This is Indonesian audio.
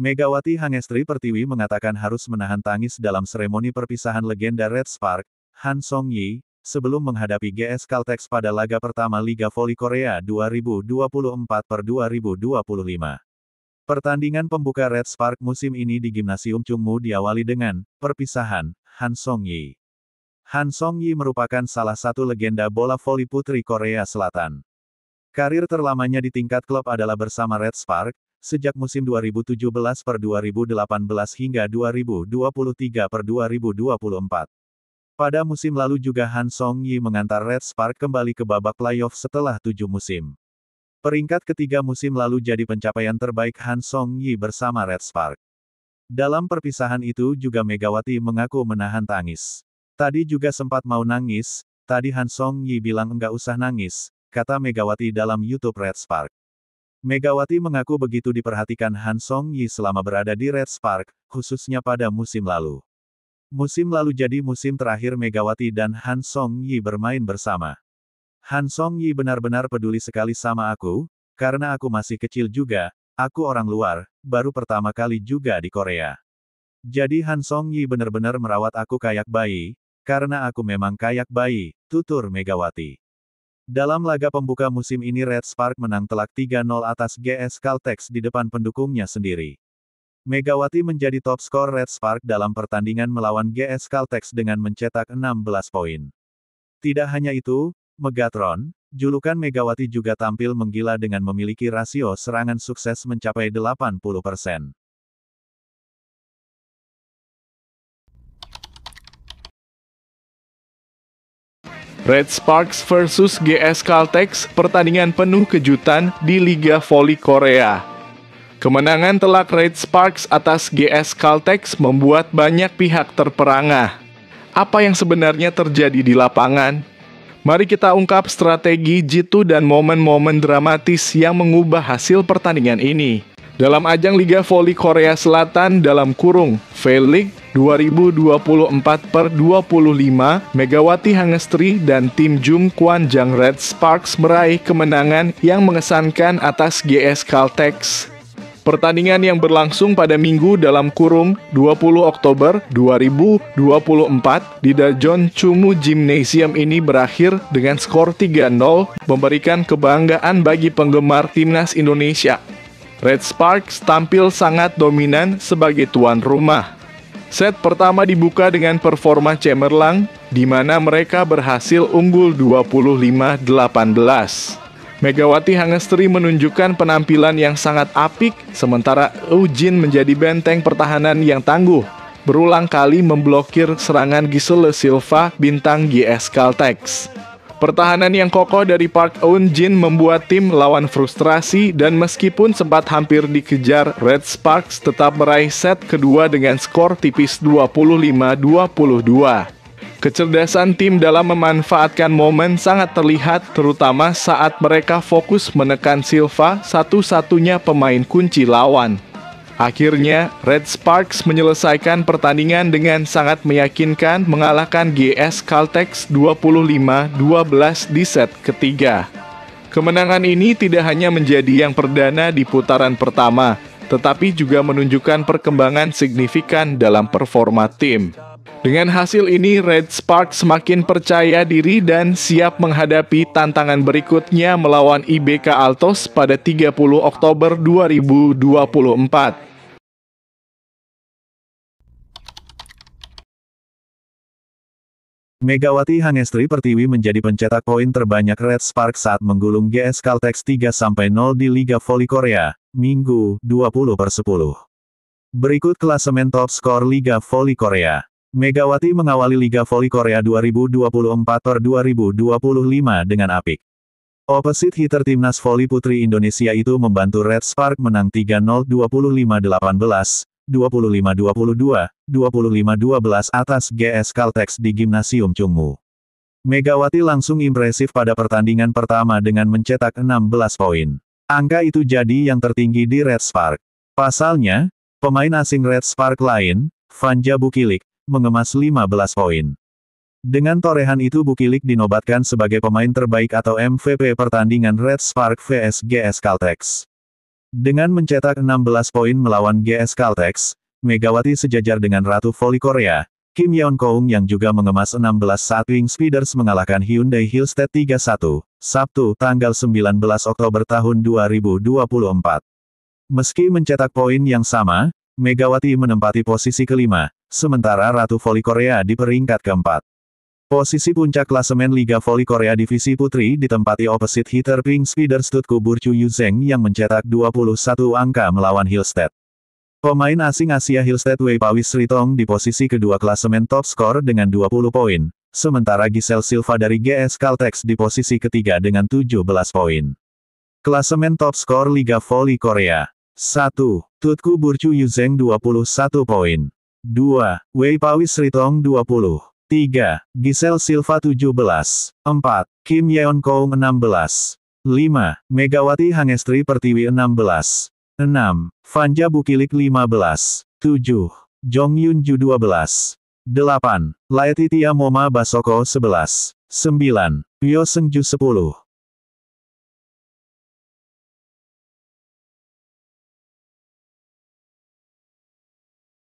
Megawati Hangestri Pertiwi mengatakan harus menahan tangis dalam seremoni perpisahan legenda Red Spark, Han Song Yi, sebelum menghadapi GS Caltex pada laga pertama Liga Voli Korea 2024 per 2025. Pertandingan pembuka Red Spark musim ini di Gimnasium Chungmu diawali dengan perpisahan Han Song Yi. Han Song Yi merupakan salah satu legenda bola voli putri Korea Selatan. Karir terlamanya di tingkat klub adalah bersama Red Spark, sejak musim 2017 per 2018 hingga 2023 per 2024. Pada musim lalu juga Han Song Yi mengantar Red Spark kembali ke babak playoff setelah tujuh musim. Peringkat ketiga musim lalu jadi pencapaian terbaik Han Song Yi bersama Red Spark. Dalam perpisahan itu juga Megawati mengaku menahan tangis. Tadi juga sempat mau nangis, tadi Han Song Yi bilang enggak usah nangis, kata Megawati dalam YouTube Red Spark. Megawati mengaku begitu diperhatikan Han Song Yi selama berada di Red Spark, khususnya pada musim lalu. Musim lalu jadi musim terakhir Megawati dan Han Song Yi bermain bersama. Han Song Yi benar-benar peduli sekali sama aku, karena aku masih kecil juga, aku orang luar, baru pertama kali juga di Korea. Jadi Han Song Yi benar-benar merawat aku kayak bayi, karena aku memang kayak bayi, tutur Megawati. Dalam laga pembuka musim ini Red Spark menang telak 3-0 atas GS Caltex di depan pendukungnya sendiri. Megawati menjadi top skor Red Spark dalam pertandingan melawan GS Caltex dengan mencetak 16 poin. Tidak hanya itu, Megatron, julukan Megawati juga tampil menggila dengan memiliki rasio serangan sukses mencapai 80%. Red Sparks versus GS Caltex pertandingan penuh kejutan di Liga Voli Korea. Kemenangan telak Red Sparks atas GS Caltex membuat banyak pihak terperangah. Apa yang sebenarnya terjadi di lapangan? Mari kita ungkap strategi jitu dan momen-momen dramatis yang mengubah hasil pertandingan ini. Dalam ajang Liga Voli Korea Selatan dalam kurung V-League, 2024 per 25, Megawati Hangestri dan tim Jung Kwan Jang Red Sparks meraih kemenangan yang mengesankan atas GS Caltex. Pertandingan yang berlangsung pada minggu dalam kurung 20 Oktober 2024 di Dajon Chumu Gymnasium ini berakhir dengan skor 3-0 memberikan kebanggaan bagi penggemar timnas Indonesia. Red Sparks tampil sangat dominan sebagai tuan rumah. Set pertama dibuka dengan performa cemerlang, di mana mereka berhasil unggul 25-18. Megawati Hangestri menunjukkan penampilan yang sangat apik, sementara Eugene menjadi benteng pertahanan yang tangguh. Berulang kali memblokir serangan Gisele Silva, bintang GS Caltex. Pertahanan yang kokoh dari Park Eun Jin membuat tim lawan frustrasi dan meskipun sempat hampir dikejar, Red Sparks tetap meraih set kedua dengan skor tipis 25-22. Kecerdasan tim dalam memanfaatkan momen sangat terlihat terutama saat mereka fokus menekan Silva, satu-satunya pemain kunci lawan. Akhirnya, Red Sparks menyelesaikan pertandingan dengan sangat meyakinkan mengalahkan GS Caltex 25-12 di set ketiga. Kemenangan ini tidak hanya menjadi yang perdana di putaran pertama, tetapi juga menunjukkan perkembangan signifikan dalam performa tim. Dengan hasil ini, Red Sparks semakin percaya diri dan siap menghadapi tantangan berikutnya melawan IBK Altos pada 30 Oktober 2024. Megawati Hangestri Pertiwi menjadi pencetak poin terbanyak Red Spark saat menggulung GS Caltex 3-0 di Liga Voli Korea, Minggu, 20 per 10. Berikut klasemen top skor Liga Voli Korea. Megawati mengawali Liga Voli Korea 2024 per 2025 dengan apik. Opposite hitter timnas voli putri Indonesia itu membantu Red Spark menang 3-0 25-18, 25-22, 25-12 atas GS Caltex di Gimnasium Chungmu. Megawati langsung impresif pada pertandingan pertama dengan mencetak 16 poin. Angka itu jadi yang tertinggi di Red Spark. Pasalnya, pemain asing Red Spark lain, Vanja Bukilik, mengemas 15 poin. Dengan torehan itu Bukilik dinobatkan sebagai pemain terbaik atau MVP pertandingan Red Spark vs GS Caltex. Dengan mencetak 16 poin melawan GS Caltex, Megawati sejajar dengan Ratu Voli Korea, Kim Yeon Koung yang juga mengemas 16 saat Wing Speeders mengalahkan Hyundai Hillstead 3-1, Sabtu, tanggal 19 Oktober tahun 2024. Meski mencetak poin yang sama, Megawati menempati posisi kelima, sementara Ratu Voli Korea di peringkat keempat. Posisi puncak klasemen Liga Voli Korea Divisi Putri ditempati opposite hitter Pink Speeders Tutku Burcu Yuzeng yang mencetak 21 angka melawan Hillstead. Pemain asing Asia Hillstead Wei Pawis Ritong di posisi kedua klasemen top skor dengan 20 poin, sementara Giselle Silva dari GS Caltex di posisi ketiga dengan 17 poin. Klasemen top skor Liga Voli Korea 1. Tutku Burcu Yuzeng 21 poin 2. Wei Pawis Ritong 20 3. Giselle Silva 17. 4. Kim Yeon Kong 16. 5. Megawati Hangestri Pertiwi 16. 6. Fanja Bukilik 15. 7. Jong Yun Ju 12. 8. Laetitia Moma Basoko 11. 9. Pyo Sengju 10.